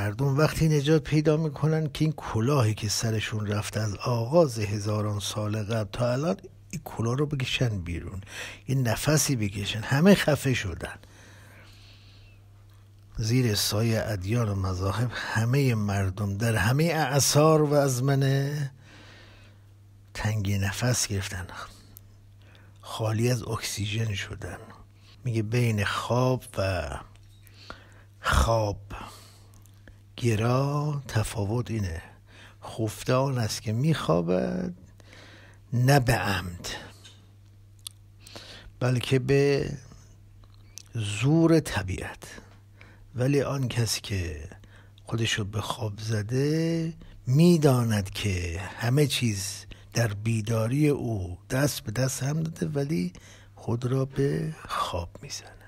مردم وقتی نجات پیدا میکنن که این کلاهی که سرشون رفته از آغاز هزاران سال قبل تا الان این کلاه رو بکشن بیرون یه نفسی بکشن همه خفه شدن زیر سایه ادیان و مذاهب همه مردم در همه اعثار و از من تنگی نفس گرفتن خالی از اکسیژن شدن میگه بین خواب و خواب گرا تفاوت اینه خفته آن است که میخوابد نه به عمد بلکه به زور طبیعت ولی آن کسی که خودش رو به خواب زده میداند که همه چیز در بیداری او دست به دست هم داده ولی خود را به خواب میزند